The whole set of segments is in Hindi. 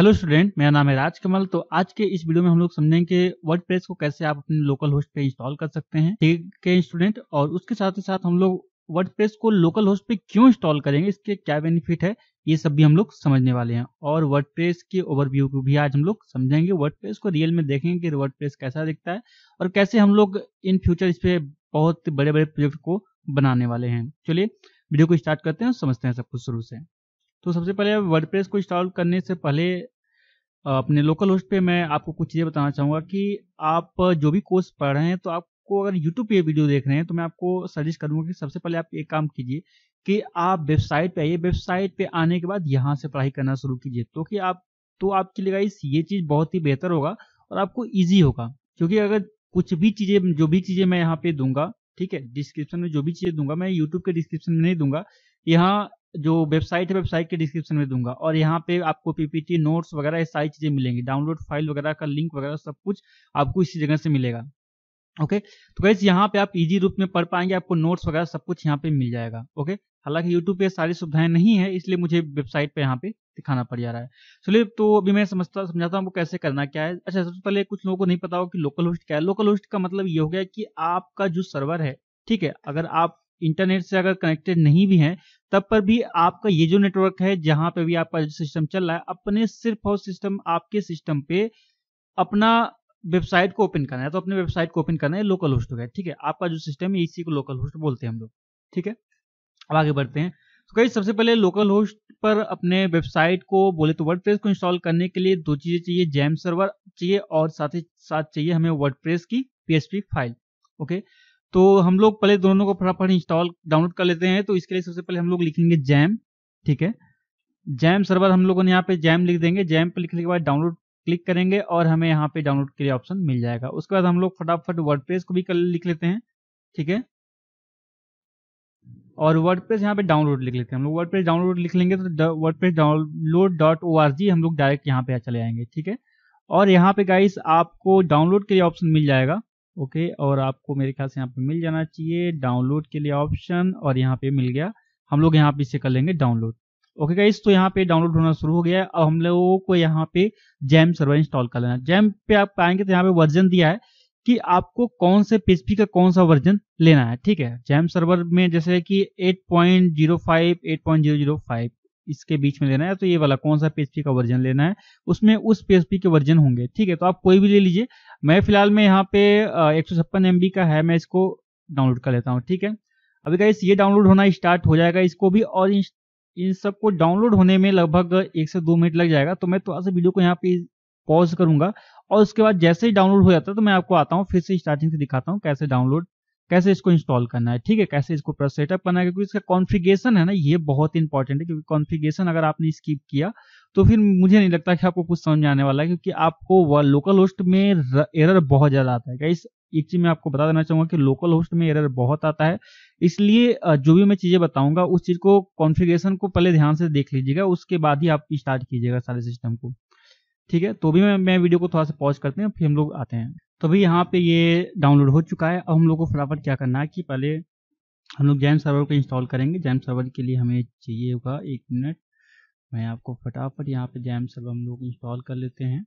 हेलो स्टूडेंट मेरा नाम है राजकमल तो आज के इस वीडियो में हम लोग समझेंगे वर्ड प्रेस को कैसे आप अपने लोकल होस्ट पे इंस्टॉल कर सकते हैं ठीक है स्टूडेंट और उसके साथ ही साथ हम लोग वर्ड प्रेस को लोकल होस्ट पे क्यों इंस्टॉल करेंगे इसके क्या बेनिफिट है ये सब भी हम लोग समझने वाले हैं और वर्ड प्रेस के ओवरव्यू को भी आज हम लोग समझेंगे वर्ड प्रेस को रियल में देखेंगे कि वर्ड प्रेस कैसा दिखता है और कैसे हम लोग इन फ्यूचर इस पे बहुत बड़े बड़े प्रोजेक्ट को बनाने वाले हैं चलिए वीडियो को स्टार्ट करते हैं और समझते हैं सब कुछ शुरू से तो सबसे पहले वर्डप्रेस को इंस्टॉल करने से पहले अपने लोकल होस्ट पे मैं आपको कुछ चीज़ें बताना चाहूंगा कि आप जो भी कोर्स पढ़ रहे हैं तो आपको अगर यूट्यूब पे वीडियो देख रहे हैं तो मैं आपको सजेस्ट करूंगा कि सबसे पहले आप एक काम कीजिए कि आप वेबसाइट पे आइए वेबसाइट पे आने के बाद यहाँ से पढ़ाई करना शुरू कीजिए तो कि आप तो आपके लिए गाइस ये चीज़ बहुत ही बेहतर होगा और आपको ईजी होगा क्योंकि अगर कुछ भी चीज़ें जो भी चीज़ें मैं यहाँ पे दूंगा ठीक है डिस्क्रिप्शन में जो भी चीज़ें दूंगा मैं यूट्यूब के डिस्क्रिप्शन में नहीं दूंगा यहाँ जो वेबसाइट है वेबसाइट के डिस्क्रिप्शन में दूंगा और यहाँ पे आपको पीपीटी नोट्स वगैरह ये सारी चीज़ें मिलेंगी डाउनलोड फाइल वगैरह का लिंक वगैरह सब कुछ आपको इसी जगह से मिलेगा ओके तो कैसे यहाँ पे आप इजी रूप में पढ़ पाएंगे आपको नोट्स वगैरह सब कुछ यहाँ पे मिल जाएगा ओके हालांकि यूट्यूब पे सारी सुविधाएं नहीं है इसलिए मुझे वेबसाइट पे यहाँ पे दिखाना पड़ जा रहा है चलिए तो अभी मैं समझता समझाता हूँ कैसे करना क्या है अच्छा सबसे पहले कुछ लोगों को नहीं पता हो कि लोकल होस्ट क्या है लोकल होस्ट का मतलब ये हो गया कि आपका जो सर्वर है ठीक है अगर आप इंटरनेट से अगर कनेक्टेड नहीं भी हैं तब पर भी आपका ये जो नेटवर्क है जहां पे भी आपका सिस्टम चल रहा है अपने सिर्फ और सिस्टम आपके सिस्टम पे अपना वेबसाइट को ओपन करना है तो अपने वेबसाइट को ओपन करना है लोकल होस्ट हो गया ठीक है आपका जो सिस्टम है इसी को लोकल होस्ट बोलते हैं हम लोग ठीक है अब आगे बढ़ते हैं तो कहीं सबसे पहले लोकल होस्ट पर अपने वेबसाइट को बोले तो वर्ड को इंस्टॉल करने के लिए दो चीजें चाहिए जैम सर्वर चाहिए और साथ ही साथ चाहिए हमें वर्ड की पी फाइल ओके तो हम लोग पहले दोनों को फटाफट इंस्टॉल डाउनलोड कर लेते हैं तो इसके लिए सबसे पहले हम लोग लिखेंगे जैम ठीक है जैम सर्वर हम लोगों ने यहाँ पे जैम लिख देंगे जैम पर लिखने के बाद डाउनलोड क्लिक करेंगे और हमें यहाँ पे डाउनलोड के लिए ऑप्शन मिल जाएगा उसके बाद हम लोग फटाफट वर्ड को भी लिख लेते हैं ठीक है और वर्ड यहाँ पे डाउनलोड लिख लेते हैं हम लोग वर्ड डाउनलोड लिख लेंगे तो word download dot O R G हम लोग डायरेक्ट यहाँ पे चले आएंगे ठीक है और यहाँ पे गाइस आपको डाउनलोड के लिए ऑप्शन मिल जाएगा ओके और आपको मेरे ख्याल से यहाँ पे मिल जाना चाहिए डाउनलोड के लिए ऑप्शन और यहाँ पे मिल गया हम लोग यहाँ पे इसे कर लेंगे डाउनलोड ओके गाइस तो यहाँ पे डाउनलोड होना शुरू हो गया है अब हम लोगों को यहाँ पे जैम सर्वर इंस्टॉल कर लेना जैम पे आप पाएंगे तो यहाँ पे वर्जन दिया है कि आपको कौन से पीएचपी का कौन सा वर्जन लेना है ठीक है जैम सर्वर में जैसे कि 8.05 8.005 इसके बीच में लेना है तो ये वाला कौन सा पीएचपी का वर्जन लेना है उसमें उस पीएचपी के वर्जन होंगे ठीक है तो आप कोई भी ले लीजिए मैं फिलहाल में यहाँ पे एक सौ का है मैं इसको डाउनलोड कर लेता हूँ ठीक है अभी का ये डाउनलोड होना स्टार्ट हो जाएगा इसको भी और इन सबको डाउनलोड होने में लगभग एक से दो मिनट लग जाएगा तो मैं थोड़ा सा वीडियो को यहाँ पे पॉज करूंगा और उसके बाद जैसे ही डाउनलोड हो जाता है तो मैं आपको आता हूँ फिर से स्टार्टिंग से दिखाता हूँ कैसे डाउनलोड कैसे इसको इंस्टॉल करना है ठीक है कैसे इसको प्रेस सेटअप करना है क्योंकि इसका कॉन्फ़िगरेशन है ना ये बहुत इंपॉर्टेंट है क्योंकि कॉन्फ़िगरेशन अगर आपने स्किप किया तो फिर मुझे नहीं लगता कि आपको कुछ समझ आने वाला है क्योंकि आपको लोकल होस्ट में एरर बहुत ज़्यादा आता है इस एक चीज मैं आपको बता देना चाहूंगा कि लोकल होस्ट में एरर बहुत आता है इसलिए जो भी मैं चीजें बताऊंगा उस चीज को कॉन्फ़िगरेशन को पहले ध्यान से देख लीजिएगा उसके बाद ही आप स्टार्ट कीजिएगा सारे सिस्टम को ठीक है तो भी मैं, मैं वीडियो को थोड़ा सा पॉज करते हैं फिर हम लोग आते हैं तो अभी यहाँ पे ये डाउनलोड हो चुका है अब हम लोग को फटाफट क्या करना है कि पहले हम लोग जैम सर्वर को इंस्टॉल करेंगे जैम सर्वर के लिए हमें चाहिए होगा एक मिनट मैं आपको फटाफट यहाँ पे जैम सर्वर हम लोग इंस्टॉल कर लेते हैं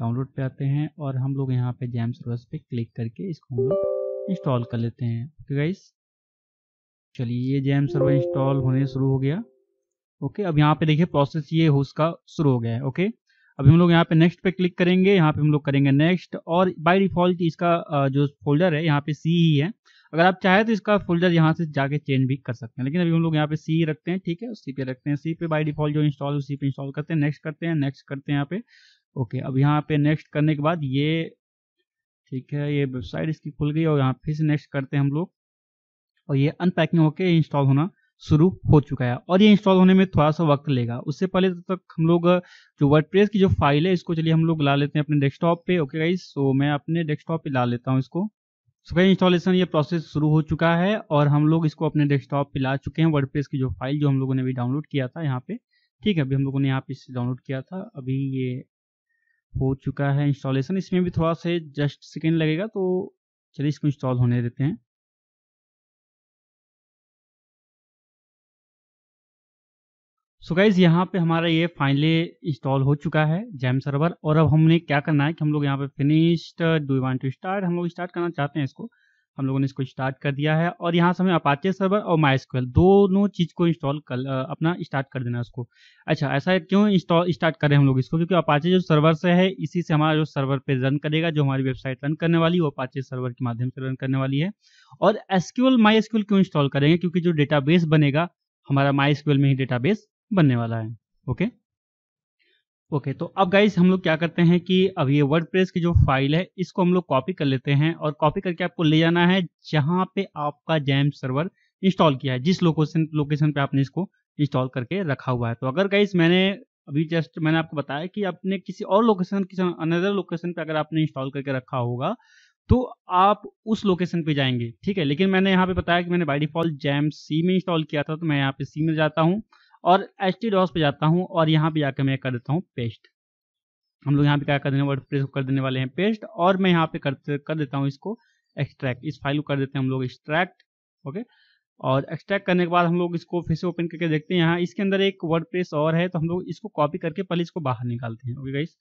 डाउनलोड पे आते हैं और हम लोग यहाँ पे जैम सर्वर पे क्लिक करके इसको हम लोग इंस्टॉल कर लेते हैं ओके गाइस चलिए ये जैम सर्वर इंस्टॉल होने शुरू हो गया ओके अब यहाँ पे देखिए प्रोसेस ये हो उसका शुरू हो गया है ओके अभी हम लोग यहाँ पे नेक्स्ट पे क्लिक करेंगे यहाँ पे हम लोग करेंगे नेक्स्ट और बाय डिफॉल्ट इसका जो फोल्डर है यहाँ पे सी ही है अगर आप चाहे तो इसका फोल्डर यहाँ से जाके चेंज भी कर सकते हैं लेकिन अभी हम लोग यहाँ पे सी रखते हैं ठीक है सी पे रखते हैं सी पे बाय डिफॉल्ट जो इंस्टॉल उसी पे इंस्टॉल करते हैं नेक्स्ट करते हैं नेक्स्ट करते हैं यहाँ पे ओके अब यहाँ पे नेक्स्ट करने के बाद ये ठीक है ये वेबसाइट इसकी खुल गई और यहाँ फिर से नेक्स्ट करते हैं हम लोग और ये अनपैकिंग होके इंस्टॉल होना शुरू हो चुका है और ये इंस्टॉल होने में थोड़ा सा वक्त लेगा उससे पहले तब तो तक हम लोग जो वर्ड की जो फाइल है इसको चलिए हम लोग ला लेते हैं अपने डेस्कटॉप पे ओके गाइस सो मैं अपने डेस्कटॉप पे ला लेता हूँ इसको सो गाइस इंस्टॉलेशन ये प्रोसेस शुरू हो चुका है और हम लोग इसको अपने डेस्कटॉप पे ला चुके हैं वर्ड की जो फाइल जो हम लोगों ने अभी डाउनलोड किया था यहाँ पे ठीक है अभी हम लोगों ने यहाँ पे इसे डाउनलोड किया था अभी ये हो चुका है इंस्टॉलेशन इसमें भी थोड़ा से जस्ट सेकेंड लगेगा तो चलिए इसको इंस्टॉल होने देते हैं सो गाइज यहाँ पे हमारा ये फाइनली इंस्टॉल हो चुका है जैम सर्वर और अब हमने क्या करना है कि हम लोग यहाँ पे finished do want to start हम लोग स्टार्ट करना चाहते हैं इसको हम लोगों ने इसको स्टार्ट कर दिया है और यहाँ से हमें अपाचे सर्वर और माइस्क्यूएल दोनों चीज़ को इंस्टॉल कर अपना स्टार्ट कर देना उसको अच्छा ऐसा क्यों इंस्टॉल स्टार्ट करें हम लोग इसको क्योंकि अपाचे जो सर्वर से है इसी से हमारा जो सर्वर पे रन करेगा जो हमारी वेबसाइट रन करने वाली वो अपाचे सर्वर के माध्यम से रन करने वाली है और एसक्यूएल माई क्यों इंस्टॉल करेंगे क्योंकि जो डेटाबेस बनेगा हमारा माई में ही डेटाबेस बनने वाला है ओके ओके तो अब गाइज हम लोग क्या करते हैं कि अब ये वर्ड प्रेस की जो फाइल है इसको हम लोग कॉपी कर लेते हैं और कॉपी करके आपको ले जाना है जहां पे आपका जैम सर्वर इंस्टॉल किया है जिस लोकेशन लोकेशन पे आपने इसको इंस्टॉल करके रखा हुआ है तो अगर गाइज मैंने अभी जस्ट मैंने आपको बताया कि आपने किसी और लोकेशन किसी अनदर लोकेशन पे अगर आपने इंस्टॉल करके रखा होगा तो आप उस लोकेशन पे जाएंगे ठीक है लेकिन मैंने यहाँ पे बताया कि मैंने बाई डिफॉल्ट जैम सी में इंस्टॉल किया था तो मैं यहाँ पे सी में जाता हूँ और एच टी डॉस पर जाता हूँ और यहाँ पर जाकर मैं कर देता हूँ पेस्ट हम लोग यहाँ पे क्या कर देने वर्ड प्रेस कर देने वाले हैं पेस्ट और मैं यहाँ पे कर कर देता हूँ इसको एक्सट्रैक्ट इस फाइल को कर देते हैं हम लोग एक्सट्रैक्ट ओके और एक्सट्रैक्ट करने के बाद हम लोग इसको फिर से ओपन करके देखते हैं यहाँ इसके अंदर एक वर्ड प्रेस और है तो हम लोग इसको कॉपी करके पहले इसको बाहर निकालते हैं ओके गाइस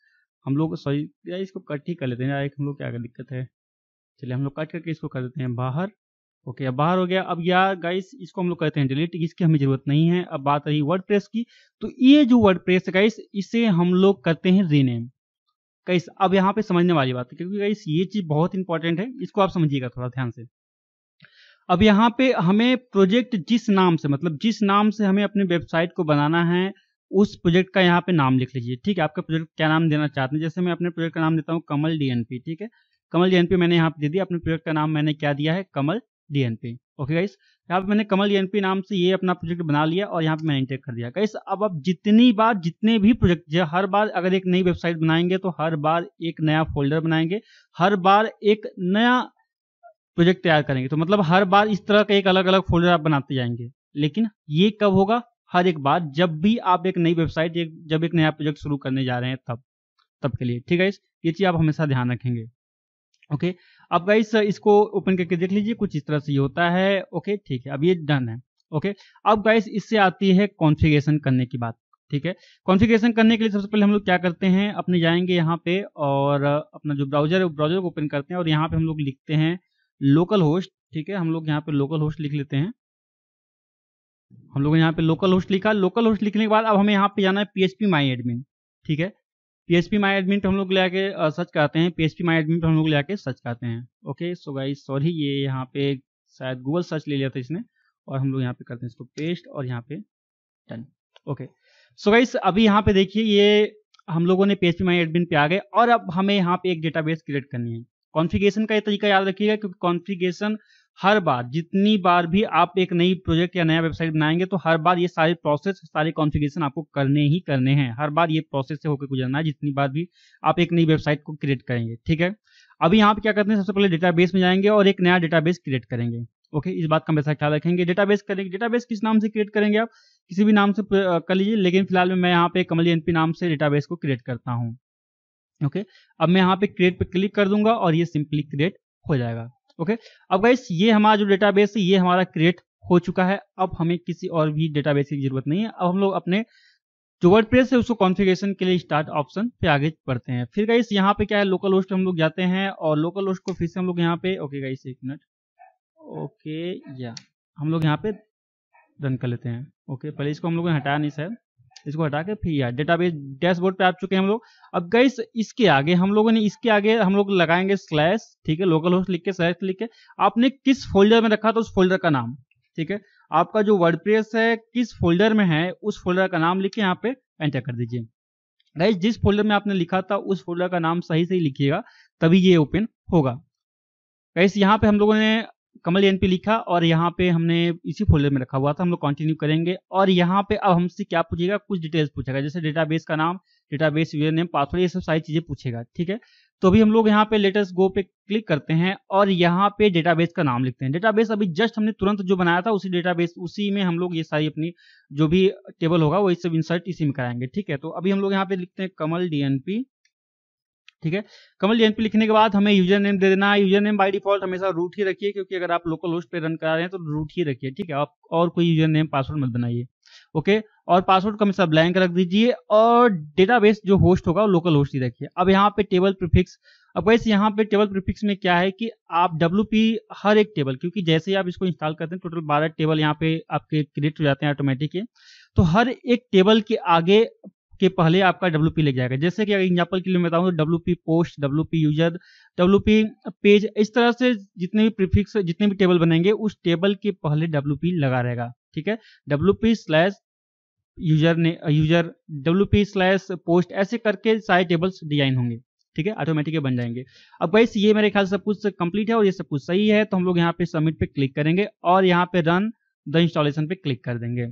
हम लोग सॉरी इसको कट ही कर लेते हैं यार हम लोग क्या दिक्कत है चलिए हम लोग कट करके इसको कर देते हैं बाहर ओके अब बाहर हो गया अब यार गाइस इसको हम लोग कहते हैं डिलीट इसकी हमें जरूरत नहीं है अब बात रही वर्ड प्रेस की तो ये जो वर्ड प्रेस है गाइस इसे हम लोग करते हैं रीनेम गाइस अब यहाँ पे समझने वाली बात है क्योंकि गाइस ये चीज बहुत इंपॉर्टेंट है इसको आप समझिएगा थोड़ा ध्यान से अब यहाँ पे हमें प्रोजेक्ट जिस नाम से मतलब जिस नाम से हमें अपने वेबसाइट को बनाना है उस प्रोजेक्ट का यहाँ पे नाम लिख लीजिए ठीक है आपका प्रोजेक्ट क्या नाम देना चाहते हैं जैसे मैं अपने प्रोजेक्ट का नाम देता हूँ कमल डीएनपी ठीक है कमल डीएनपी मैंने यहाँ पे दे दिया अपने प्रोजेक्ट का नाम मैंने क्या दिया है कमल डीएनपी ओके गाइस यहाँ पे मैंने कमल डीएनपी नाम से ये अपना प्रोजेक्ट बना लिया और यहाँ पे मैंने इंटेक कर दिया गाइस अब आप जितनी बार जितने भी प्रोजेक्ट हर बार अगर एक नई वेबसाइट बनाएंगे तो हर बार एक नया फोल्डर बनाएंगे हर बार एक नया प्रोजेक्ट तैयार करेंगे तो मतलब हर बार इस तरह का एक अलग अलग फोल्डर आप बनाते जाएंगे लेकिन ये कब होगा हर एक बार जब भी आप एक नई वेबसाइट जब एक नया प्रोजेक्ट शुरू करने जा रहे हैं तब तब के लिए ठीक है इस ये चीज़ आप हमेशा ध्यान रखेंगे ओके अब गाइस इसको ओपन करके देख लीजिए कुछ इस तरह से ये होता है ओके ठीक है अब ये डन है ओके अब गाइस इससे आती है कॉन्फ़िगरेशन करने की बात ठीक है कॉन्फ़िगरेशन करने के लिए सबसे पहले हम लोग क्या करते हैं अपने जाएंगे यहाँ पे और अपना जो ब्राउजर है ब्राउजर को ओपन करते हैं और यहाँ पे हम लोग लिखते हैं लोकल होस्ट ठीक है हम लोग यहाँ पे लोकल होस्ट लिख लेते हैं हम लोग यहाँ पे लोकल होस्ट लिखा लोकल होस्ट लिखने के बाद अब हमें यहाँ पे जाना है P H P my admin ठीक है PHP H P my admin हम लोग लेके आके सर्च कराते हैं PHP H P my admin हम लोग लेके आके सर्च कराते हैं ओके सो गाइस सॉरी ये यहाँ पे शायद गूगल सर्च ले लिया था इसने और हम लोग यहाँ पे करते हैं इसको पेस्ट और यहाँ पे डन ओके सो गाइस अभी यहाँ पे देखिए ये हम लोगों ने पीएचपी एच माई एडमिन पे आ गए और अब हमें यहाँ पे एक डेटाबेस क्रिएट करनी है कॉन्फ़िगरेशन का ये तरीका याद रखिएगा क्योंकि कॉन्फ़िगरेशन हर बार जितनी बार भी आप एक नई प्रोजेक्ट या नया वेबसाइट बनाएंगे तो हर बार ये सारे प्रोसेस सारे कॉन्फ़िगरेशन आपको करने ही करने हैं हर बार ये प्रोसेस से होकर गुजरना है जितनी बार भी आप एक नई वेबसाइट को क्रिएट करेंगे ठीक है अभी यहाँ पे क्या करते हैं सबसे पहले डेटाबेस में जाएंगे और एक नया डेटाबेस क्रिएट करेंगे ओके इस बात का हमेशा ख्याल रखेंगे डेटाबेस करेंगे डेटाबेस किस नाम से क्रिएट करेंगे आप किसी भी नाम से कर लीजिए लेकिन फिलहाल मैं यहाँ पे कमली एनपी नाम से डेटाबेस को क्रिएट करता हूँ ओके अब मैं यहाँ पे क्रिएट पे क्लिक कर दूंगा और ये सिंपली क्रिएट हो जाएगा ओके अब गाइस ये हमारा जो डेटाबेस है ये हमारा क्रिएट हो चुका है अब हमें किसी और भी डेटाबेस की जरूरत नहीं है अब हम लोग अपने जो वर्ड प्रेस है उसको कॉन्फ़िगरेशन के लिए स्टार्ट ऑप्शन पे आगे बढ़ते हैं फिर गाइस यहाँ पे क्या है लोकल होस्ट हम लोग जाते हैं और लोकल होस्ट को फिर से हम लोग यहाँ पे ओके गाइस एक मिनट ओके या हम लोग यहाँ पे रन कर लेते हैं ओके पहले इसको हम लोग हटाया नहीं सर इसको हटा के फिर यहाँ डेटाबेस डैशबोर्ड पे आ चुके हैं हम लोग अब गई इसके आगे हम लोगों ने इसके आगे हम लोग लगाएंगे स्लैश ठीक है लोकल होस्ट लिख के स्लैश लिख के आपने किस फोल्डर में रखा था उस फोल्डर का नाम ठीक है आपका जो वर्ड है किस फोल्डर में है उस फोल्डर का नाम लिख के यहाँ पे एंटर कर दीजिए गाइज जिस फोल्डर में आपने लिखा था उस फोल्डर का नाम सही सही लिखिएगा तभी ये ओपन होगा गाइस यहाँ पे हम लोगों ने कमल एन पी लिखा और यहाँ पे हमने इसी फोल्डर में रखा हुआ था हम लोग कंटिन्यू करेंगे और यहाँ पे अब हमसे क्या पूछेगा कुछ डिटेल्स पूछेगा जैसे डेटाबेस का नाम डेटाबेस यूजर नेम पासवर्ड ये सब सारी चीजें पूछेगा ठीक है तो अभी हम लोग यहाँ पे लेटेस्ट गो पे क्लिक करते हैं और यहाँ पे डेटाबेस का नाम लिखते हैं डेटाबेस अभी जस्ट हमने तुरंत जो बनाया था उसी डेटाबेस उसी में हम लोग ये सारी अपनी जो भी टेबल होगा वही सब इंसर्ट इसी में कराएंगे ठीक है तो अभी हम लोग यहाँ पे लिखते हैं कमल डीएनपी ठीक है कमल जयंती लिखने के बाद हमें यूजर नेम दे देना है यूजर नेम बाई डिफॉल्ट हमेशा रूट ही रखिए क्योंकि अगर आप लोकल होस्ट पे रन करा रहे हैं तो रूट ही रखिए ठीक है आप और कोई यूजर नेम पासवर्ड मत बनाइए ओके और पासवर्ड का हमेशा ब्लैंक रख दीजिए और डेटाबेस जो होस्ट होगा वो लोकल होस्ट ही रखिए अब यहाँ पे टेबल प्रिफिक्स अब वैसे यहाँ पे टेबल प्रिफिक्स में क्या है कि आप डब्ल्यू हर एक टेबल क्योंकि जैसे ही आप इसको इंस्टॉल करते हैं टोटल बारह टेबल यहाँ पे आपके क्रिएट हो जाते हैं ऑटोमेटिक तो हर एक टेबल के आगे के पहले आपका डब्ल्यू पी लग जाएगा जैसे कि अगर एग्जाम्पल के लिए बताऊँ तो W P post W P user W P page इस तरह से जितने भी प्रीफिक्स जितने भी टेबल बनेंगे उस टेबल के पहले डब्ल्यू पी लगा रहेगा ठीक है डब्ल्यू पी स्लैश यूजर ने user W P slash post ऐसे करके सारे टेबल्स डिजाइन होंगे ठीक है ऑटोमेटिक बन जाएंगे अब वैस ये मेरे ख्याल सब कुछ कंप्लीट है और ये सब कुछ सही है तो हम लोग यहाँ पे सबमिट पे क्लिक करेंगे और यहाँ पे रन द इंस्टॉलेशन पे क्लिक कर देंगे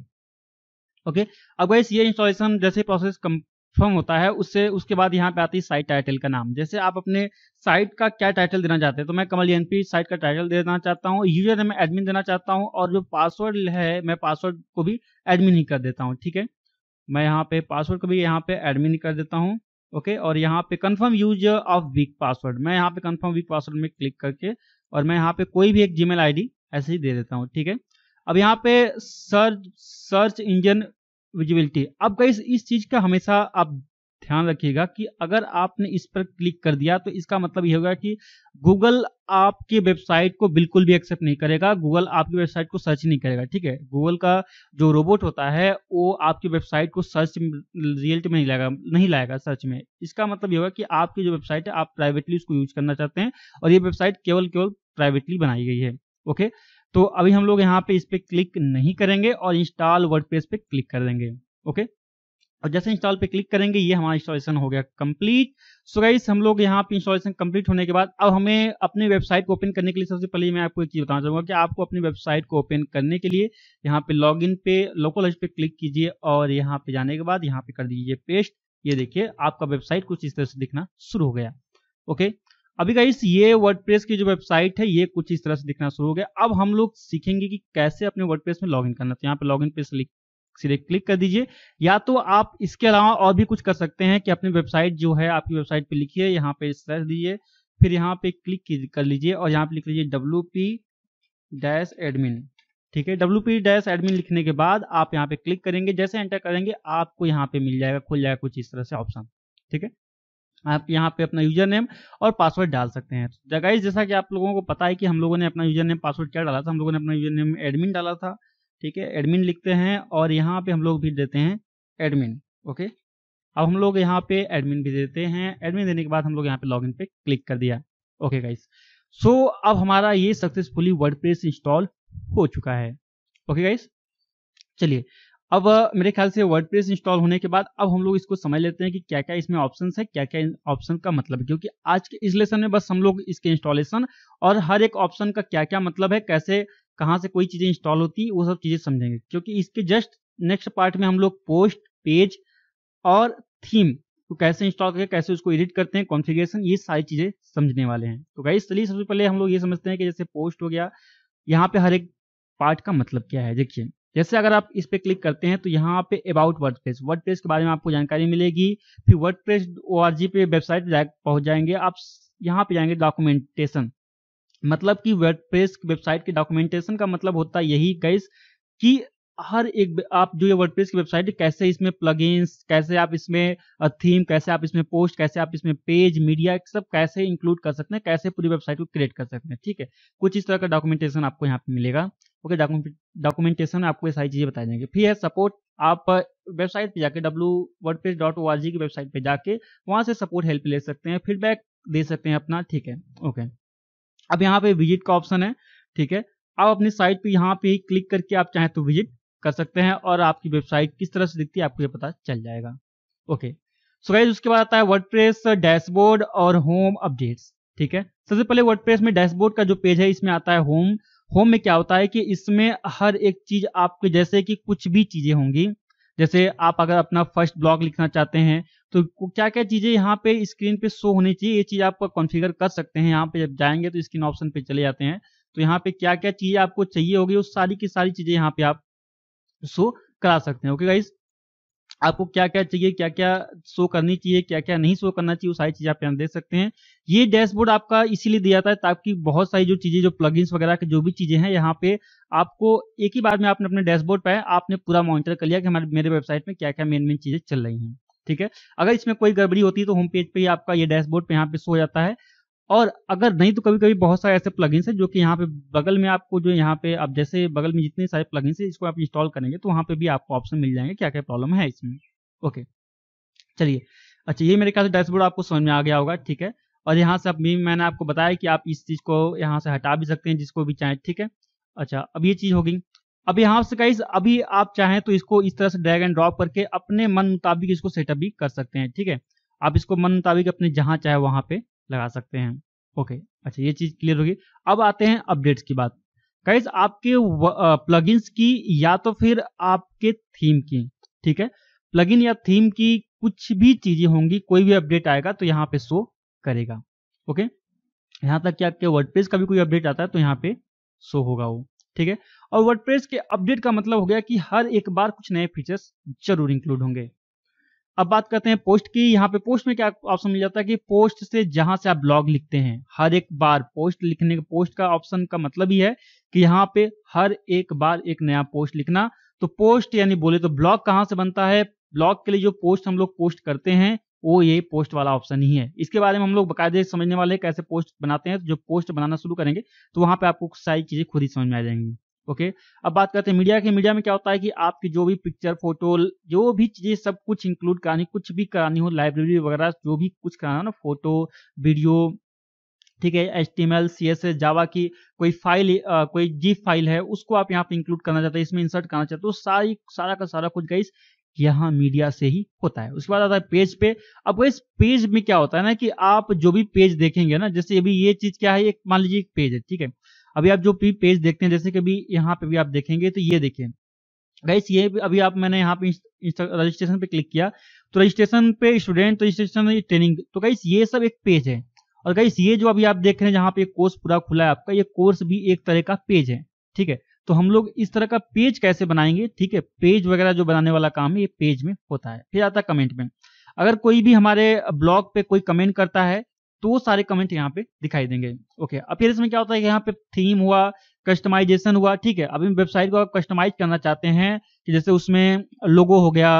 ओके अब गाइस ये इंस्टॉलेशन जैसे प्रोसेस कंफर्म होता है उससे उसके बाद यहाँ पे आती है साइट टाइटल का नाम जैसे आप अपने साइट का क्या टाइटल देना चाहते हैं तो मैं कमल एनपी e साइट का टाइटल देना चाहता हूँ यूजर मैं एडमिन देना चाहता हूँ और जो पासवर्ड है मैं पासवर्ड को भी एडमिन ही कर देता हूँ ठीक है मैं यहाँ पे पासवर्ड को भी यहाँ पे एडमिन कर देता हूँ ओके और यहाँ पे confirm use of weak password मैं यहाँ पे कंफर्म वीक पासवर्ड में क्लिक करके और मैं यहाँ पे कोई भी एक जीमेल आईडी ऐसे ही दे देता हूँ ठीक है अब यहाँ पे सर्च सर्च इंजन विजिबिलिटी अब गई इस चीज का हमेशा आप ध्यान रखिएगा कि अगर आपने इस पर क्लिक कर दिया तो इसका मतलब यह होगा कि गूगल आपकी वेबसाइट को बिल्कुल भी एक्सेप्ट नहीं करेगा गूगल आपकी वेबसाइट को सर्च नहीं करेगा ठीक है गूगल का जो रोबोट होता है वो आपकी वेबसाइट को सर्च रिजल्ट में नहीं लाएगा नहीं लाएगा सर्च में इसका मतलब ये होगा कि आपकी जो वेबसाइट है आप प्राइवेटली उसको यूज करना चाहते हैं और ये वेबसाइट केवल केवल प्राइवेटली बनाई गई है ओके okay? तो अभी हम लोग यहाँ पे इस पर क्लिक नहीं करेंगे और इंस्टॉल वर्ड पे क्लिक कर देंगे ओके और जैसे इंस्टॉल पे क्लिक करेंगे ये हमारा इंस्टॉलेशन हो गया कंप्लीट सो गाइस हम लोग यहाँ पे इंस्टॉलेशन कंप्लीट होने के बाद अब हमें अपने वेबसाइट को ओपन करने के लिए सबसे पहले मैं आपको एक चीज़ बताना चाहूंगा कि आपको अपनी वेबसाइट को ओपन करने के लिए यहाँ पे लॉगिन पे लोकल पे क्लिक कीजिए और यहाँ पे जाने के बाद यहाँ पे कर दीजिए पेस्ट ये देखिए आपका वेबसाइट कुछ इस तरह से दिखना शुरू हो गया ओके अभी गाइस इस ये वर्डप्रेस की जो वेबसाइट है ये कुछ इस तरह से दिखना शुरू हो गया अब हम लोग सीखेंगे कि कैसे अपने वर्डप्रेस में लॉगिन करना तो यहाँ पे लॉगिन पे सीधे क्लिक कर दीजिए या तो आप इसके अलावा और भी कुछ कर सकते हैं कि अपनी वेबसाइट जो है आपकी वेबसाइट पे लिखिए यहाँ पे सर्च दीजिए फिर यहाँ पे क्लिक कर लीजिए और यहाँ पे लिख लीजिए डब्ल्यू पी डैश एडमिन ठीक है डब्ल्यू पी डैश एडमिन लिखने के बाद आप यहाँ पे क्लिक करेंगे जैसे एंटर करेंगे आपको यहाँ पे मिल जाएगा खुल जाएगा कुछ इस तरह से ऑप्शन ठीक है आप यहाँ पे अपना यूजर नेम और पासवर्ड डाल सकते हैं जगह तो जैसा कि आप लोगों को पता है कि हम लोगों ने अपना यूजर नेम पासवर्ड क्या डाला था हम लोगों ने अपना यूजर नेम एडमिन डाला था ठीक है एडमिन लिखते हैं और यहाँ पे हम लोग भी देते हैं एडमिन ओके अब हम लोग यहाँ पे एडमिन भी देते हैं एडमिन देने के बाद हम लोग यहाँ पे लॉग पे क्लिक कर दिया ओके गाइस सो अब हमारा ये सक्सेसफुली वर्ड इंस्टॉल हो चुका है ओके गाइस चलिए अब मेरे ख्याल से वर्ड इंस्टॉल होने के बाद अब हम लोग इसको समझ लेते हैं कि क्या क्या इसमें ऑप्शन है क्या क्या ऑप्शन का मतलब है क्योंकि आज के इस लेसन में बस हम लोग इसके इंस्टॉलेशन और हर एक ऑप्शन का क्या क्या मतलब है कैसे कहाँ से कोई चीज़ें इंस्टॉल होती वो सब चीज़ें समझेंगे क्योंकि इसके जस्ट नेक्स्ट पार्ट में हम लोग पोस्ट पेज और थीम को तो कैसे इंस्टॉल करके कैसे उसको एडिट करते हैं कॉन्फिगेशन ये सारी चीज़ें समझने वाले हैं तो गाइस चलिए सबसे पहले हम लोग ये समझते हैं कि जैसे पोस्ट हो गया यहाँ पे हर एक पार्ट का मतलब क्या है देखिए जैसे अगर आप इस पर क्लिक करते हैं तो यहाँ पे about WordPress WordPress के बारे में आपको जानकारी मिलेगी फिर WordPress O R G पे वेबसाइट जा, पहुँच जाएंगे आप यहाँ पे जाएंगे डॉक्यूमेंटेशन मतलब कि वर्ड प्रेस वेबसाइट के डॉक्यूमेंटेशन का मतलब होता है यही गैस कि हर एक आप जो ये वर्डप्रेस की वेबसाइट है कैसे इसमें प्लग कैसे आप इसमें थीम कैसे आप इसमें पोस्ट कैसे आप इसमें पेज मीडिया सब कैसे इंक्लूड कर सकते हैं कैसे पूरी वेबसाइट को क्रिएट कर सकते हैं ठीक है कुछ इस तरह का डॉक्यूमेंटेशन आपको यहाँ पे मिलेगा ओके डॉक्यूमेंटेशन आपको ये सारी चीज़ें बताई जाएंगी फिर है सपोर्ट आप वेबसाइट पे जाके W word page dot O R G की वेबसाइट पे जाके वहाँ से सपोर्ट हेल्प ले सकते हैं फीडबैक दे सकते हैं अपना ठीक है ओके अब यहाँ पे विजिट का ऑप्शन है ठीक है आप अपनी साइट पे यहाँ पे क्लिक करके आप चाहें तो विजिट कर सकते हैं और आपकी वेबसाइट किस तरह से दिखती है आपको ये पता चल जाएगा ओके सो गाइज उसके बाद आता है वर्डप्रेस डैशबोर्ड और होम अपडेट्स ठीक है सबसे पहले वर्डप्रेस में डैशबोर्ड का जो पेज है इसमें आता है होम होम में क्या होता है कि इसमें हर एक चीज आपके जैसे कि कुछ भी चीजें होंगी जैसे आप अगर अपना फर्स्ट ब्लॉग लिखना चाहते हैं तो क्या क्या चीजें यहाँ पे स्क्रीन पे शो होनी चाहिए ये चीज आप कॉन्फ़िगर कर सकते हैं यहाँ पे जब जाएंगे तो स्क्रीन ऑप्शन पे चले जाते हैं तो यहाँ पे क्या क्या चीजें आपको चाहिए होगी उस सारी की सारी चीजें यहाँ पे आप शो करा सकते हैं ओके गाइस आपको क्या क्या चाहिए क्या क्या शो करनी चाहिए क्या क्या नहीं शो करना चाहिए वो सारी चीजें आप यहाँ देख सकते हैं ये डैशबोर्ड आपका इसीलिए दिया जाता है ताकि बहुत सारी जो चीज़ें जो प्लगइन्स वगैरह की जो भी चीज़ें हैं यहाँ पे आपको एक ही बार में आपने अपने डैशबोर्ड पर आपने पूरा मॉनिटर कर लिया कि हमारे मेरे वेबसाइट में क्या क्या मेन मेन चीज़ें चल रही है ठीक है अगर इसमें कोई गड़बड़ी होती है तो होम पेज पर ही आपका ये डैशबोर्ड पे यहाँ पे शो हो जाता है और अगर नहीं तो कभी कभी बहुत सारे ऐसे प्लगइन्स हैं जो कि यहाँ पे बगल में आपको जो यहाँ पे आप जैसे बगल में जितने सारे प्लगइन्स हैं इसको आप इंस्टॉल करेंगे तो वहाँ पे भी आपको ऑप्शन मिल जाएंगे क्या क्या प्रॉब्लम है इसमें ओके चलिए अच्छा ये मेरे ख्याल से डैशबोर्ड आपको समझ में आ गया होगा ठीक है और यहाँ से आप भी मैंने आपको बताया कि आप इस चीज़ को यहाँ से हटा भी सकते हैं जिसको भी चाहें ठीक है अच्छा अब ये चीज़ होगी अब यहाँ से कहीं अभी आप चाहें तो इसको इस तरह से ड्रैग एंड ड्रॉप करके अपने मन मुताबिक इसको सेटअप भी कर सकते हैं ठीक है आप इसको मन मुताबिक अपने जहाँ चाहे वहाँ पे लगा सकते हैं ओके अच्छा ये चीज़ क्लियर होगी अब आते हैं अपडेट्स की बात कैस आपके प्लगइन्स की या तो फिर आपके थीम की ठीक है प्लगइन या थीम की कुछ भी चीज़ें होंगी कोई भी अपडेट आएगा तो यहाँ पे शो करेगा ओके यहाँ तक कि आपके वर्डप्रेस का भी कोई अपडेट आता है तो यहाँ पे शो होगा वो ठीक है और वर्डप्रेस के अपडेट का मतलब हो गया कि हर एक बार कुछ नए फीचर्स जरूर इंक्लूड होंगे अब बात करते हैं पोस्ट की यहाँ पे पोस्ट में क्या ऑप्शन मिल जाता है कि पोस्ट से जहां से आप ब्लॉग लिखते हैं हर एक बार पोस्ट लिखने के पोस्ट का ऑप्शन का मतलब ही है कि यहाँ पे हर एक बार एक नया पोस्ट लिखना तो पोस्ट यानी बोले तो ब्लॉग कहाँ से बनता है ब्लॉग के लिए जो पोस्ट हम लोग पोस्ट करते हैं वो ये पोस्ट वाला ऑप्शन ही है इसके बारे में हम लोग बाकायदे समझने वाले कैसे पोस्ट बनाते हैं तो जो पोस्ट बनाना शुरू करेंगे तो वहां पे आपको सारी चीजें खुद ही समझ में आ जाएंगी ओके अब बात करते हैं मीडिया के मीडिया में क्या होता है कि आपकी जो भी पिक्चर फोटो जो भी चीजें सब कुछ इंक्लूड करानी कुछ भी करानी हो लाइब्रेरी वगैरह जो भी कुछ कराना ना फोटो वीडियो ठीक है H T M L C S S Java की कोई फाइल आ, कोई जी फाइल है उसको आप यहाँ पे इंक्लूड करना चाहते हैं इसमें इंसर्ट करना चाहते हो तो सारी सारा का सारा कुछ गाइस यहाँ मीडिया से ही होता है उसके बाद आता है पेज पे अब इस पेज में क्या होता है ना कि आप जो भी पेज देखेंगे ना जैसे अभी ये चीज क्या है एक मान लीजिए एक पेज है ठीक है अभी आप जो भी पेज देखते हैं जैसे कि अभी यहाँ पे भी आप देखेंगे तो ये देखिए गाइस ये अभी आप मैंने यहाँ पे रजिस्ट्रेशन पे क्लिक किया तो रजिस्ट्रेशन पे स्टूडेंट रजिस्ट्रेशन ट्रेनिंग तो गाइस ये सब एक पेज है और गाइस ये जो अभी आप देख रहे हैं जहाँ पे कोर्स पूरा खुला है आपका ये कोर्स भी एक तरह का पेज है ठीक है तो हम लोग इस तरह का पेज कैसे बनाएंगे ठीक है पेज वगैरह जो बनाने वाला काम है ये पेज में होता है फिर आता है कमेंट में अगर कोई भी हमारे ब्लॉग पे कोई कमेंट करता है तो वो सारे कमेंट यहाँ पे दिखाई देंगे ओके अब फिर इसमें क्या होता है कि यहाँ पे थीम हुआ कस्टमाइजेशन हुआ ठीक है अभी वेबसाइट को आप कस्टमाइज करना चाहते हैं कि जैसे उसमें लोगो हो गया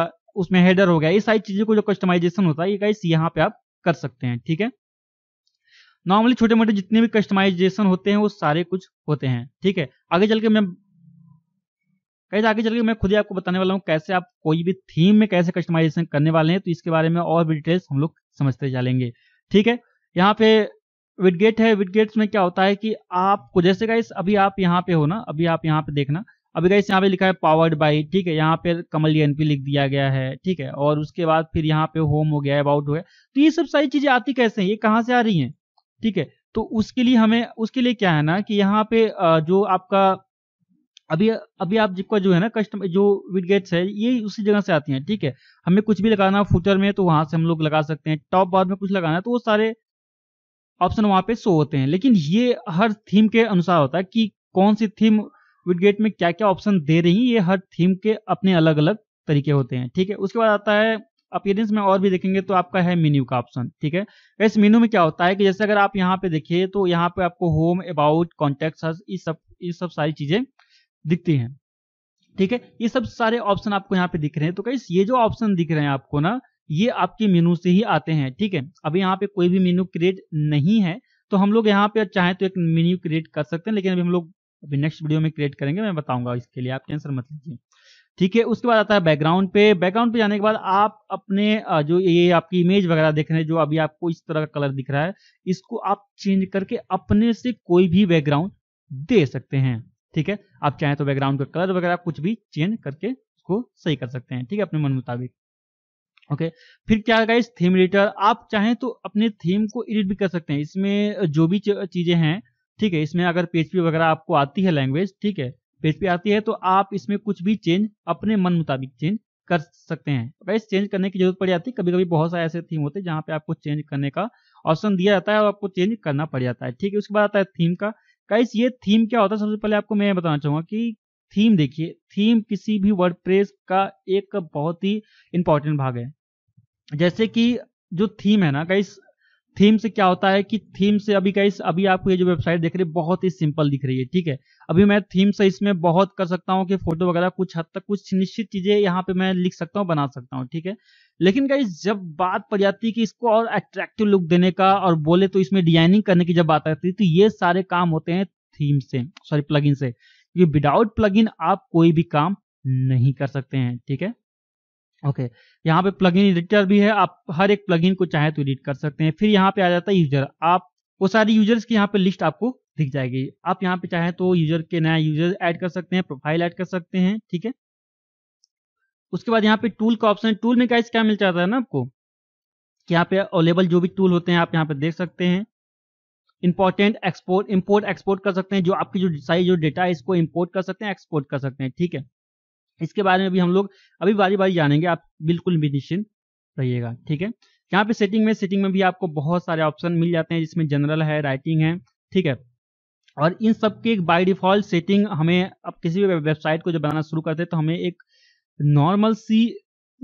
उसमें हेडर हो गया ये सारी चीजों को जो कस्टमाइजेशन होता है ये गाइस यहाँ पे आप कर सकते हैं ठीक है नॉर्मली छोटे मोटे जितने भी कस्टमाइजेशन होते हैं वो सारे कुछ होते हैं ठीक है आगे चल के मैं कैसे आगे चल के मैं खुद ही आपको बताने वाला हूँ कैसे आप कोई भी थीम में कैसे कस्टमाइजेशन करने वाले हैं तो इसके बारे में और भी डिटेल्स हम लोग समझते चलेंगे ठीक है यहाँ पे विडगेट है विडगेट्स में क्या होता है कि आपको जैसे गाइस अभी आप यहाँ पे हो ना अभी आप यहाँ पे देखना अभी गाइस यहाँ पे लिखा है पावर्ड बाई ठीक है यहाँ पे कमल एनपी लिख दिया गया है ठीक है और उसके बाद फिर यहाँ पे होम हो गया अबाउट हो गया तो ये सब सारी चीजें आती कैसे है ये कहाँ से आ रही है ठीक है तो उसके लिए हमें उसके लिए क्या है ना कि यहाँ पे जो आपका अभी अभी आप जिसका जो है ना कस्टम जो विडगेट्स है ये उसी जगह से आती हैं ठीक है हमें कुछ भी लगाना फूटर में तो वहां से हम लोग लगा सकते हैं टॉप बार में कुछ लगाना है तो वो सारे ऑप्शन वहां पे शो होते हैं लेकिन ये हर थीम के अनुसार होता है कि कौन सी थीम विडगेट में क्या क्या ऑप्शन दे रही है ये हर थीम के अपने अलग अलग तरीके होते हैं ठीक है उसके बाद आता है अपियरेंस में और भी देखेंगे तो आपका है मेन्यू का ऑप्शन ठीक है इस मेन्यू में क्या होता है कि जैसे अगर आप यहाँ पे देखिए तो यहाँ पे आपको होम अबाउट कॉन्टेक्ट इस सब ये सब सारी चीजें दिखती हैं ठीक है ये सब सारे ऑप्शन आपको यहाँ पे दिख रहे हैं तो कई ये जो ऑप्शन दिख रहे हैं आपको ना ये आपके मेनू से ही आते हैं ठीक है अभी यहाँ पे कोई भी मेनू क्रिएट नहीं है तो हम लोग यहाँ पे चाहे तो एक मेन्यू क्रिएट कर सकते हैं लेकिन अभी हम लोग अभी नेक्स्ट वीडियो में क्रिएट करेंगे मैं बताऊंगा इसके लिए आप टेंशन मत लीजिए ठीक है उसके बाद आता है बैकग्राउंड पे बैकग्राउंड पे जाने के बाद आप अपने जो ये आपकी इमेज वगैरह देख रहे हैं जो अभी आपको इस तरह का कलर दिख रहा है इसको आप चेंज करके अपने से कोई भी बैकग्राउंड दे सकते हैं ठीक है आप चाहे तो बैकग्राउंड का कलर वगैरह कुछ भी चेंज करके उसको सही कर सकते हैं ठीक है अपने मन मुताबिक ओके okay. फिर क्या है इस थीम एडिटर आप चाहें तो अपने थीम को एडिट भी कर सकते हैं इसमें जो भी चीज़ें हैं ठीक है इसमें अगर पेज पी वगैरह आपको आती है लैंग्वेज ठीक है पेज पी आती है तो आप इसमें कुछ भी चेंज अपने मन मुताबिक चेंज कर सकते हैं गाइस चेंज करने की जरूरत पड़ जाती है कभी कभी बहुत सारे ऐसे थीम होते हैं जहाँ पे आपको चेंज करने का ऑप्शन दिया जाता है और आपको चेंज करना पड़ जाता है ठीक है उसके बाद आता है थीम का गाइस ये थीम क्या होता है सबसे पहले आपको मैं बताना चाहूंगा कि थीम देखिए थीम किसी भी वर्ड का एक बहुत ही इंपॉर्टेंट भाग है जैसे कि जो थीम है ना कई थीम से क्या होता है कि थीम से अभी कई अभी आपको ये जो वेबसाइट देख रही है बहुत ही सिंपल दिख रही है ठीक है अभी मैं थीम से इसमें बहुत कर सकता हूँ कि फोटो वगैरह कुछ हद तक कुछ निश्चित चीजें यहाँ पे मैं लिख सकता हूँ बना सकता हूँ ठीक है लेकिन कई जब बात पड़ जाती है कि इसको और अट्रैक्टिव लुक देने का और बोले तो इसमें डिजाइनिंग करने की जब बात आती है तो ये सारे काम होते हैं थीम से सॉरी प्लगइन से क्योंकि विदाउट प्लगइन आप कोई भी काम नहीं कर सकते हैं ठीक है ओके okay. यहाँ पे प्लगइन एडिटर भी है आप हर एक प्लगइन को चाहे तो एडिट कर सकते हैं फिर यहाँ पे आ जाता है यूजर आप वो सारे यूजर्स की यहाँ पे लिस्ट आपको दिख जाएगी आप यहाँ पे चाहे तो यूजर के नया यूजर ऐड कर सकते हैं प्रोफाइल ऐड कर सकते हैं ठीक है उसके बाद यहाँ पे टूल का ऑप्शन टूल में क्या क्या मिल जाता है ना आपको यहाँ पे अवेलेबल जो भी टूल होते हैं आप यहाँ पे देख सकते हैं इंपॉर्टेंट एक्सपोर्ट इंपोर्ट एक्सपोर्ट कर सकते हैं जो आपकी जो सारी जो डेटा है इसको इंपोर्ट कर सकते हैं एक्सपोर्ट कर सकते हैं ठीक है इसके बारे में भी हम लोग अभी बारी बारी जानेंगे आप बिल्कुल भी निश्चिंत रहिएगा ठीक है यहाँ पे सेटिंग में सेटिंग में भी आपको बहुत सारे ऑप्शन मिल जाते हैं जिसमें जनरल है राइटिंग है ठीक है और इन सब के बाय डिफॉल्ट सेटिंग हमें अब किसी भी वेबसाइट को जब बनाना शुरू करते हैं तो हमें एक नॉर्मल सी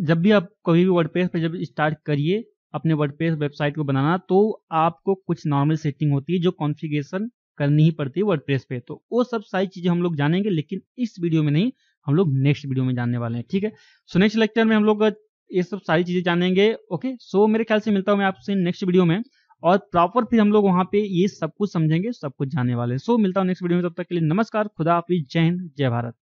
जब भी आप कभी भी वर्ड पेज पर जब स्टार्ट करिए अपने वर्डप्रेस वेबसाइट को बनाना तो आपको कुछ नॉर्मल सेटिंग होती है जो कॉन्फ़िगरेशन करनी ही पड़ती है वर्डप्रेस पे तो वो सब सारी चीज़ें हम लोग जानेंगे लेकिन इस वीडियो में नहीं हम लोग नेक्स्ट वीडियो में जानने वाले हैं ठीक है सो नेक्स्ट लेक्चर में हम लोग ये सब सारी चीज़ें जानेंगे ओके सो मेरे ख्याल से मिलता हूँ मैं आपसे नेक्स्ट वीडियो में और प्रॉपर फिर हम लोग वहां पे ये सब कुछ समझेंगे सब कुछ जानने वाले सो मिलता हूँ नेक्स्ट वीडियो में तब तक के लिए नमस्कार खुदा हाफिज जय हिंद जय भारत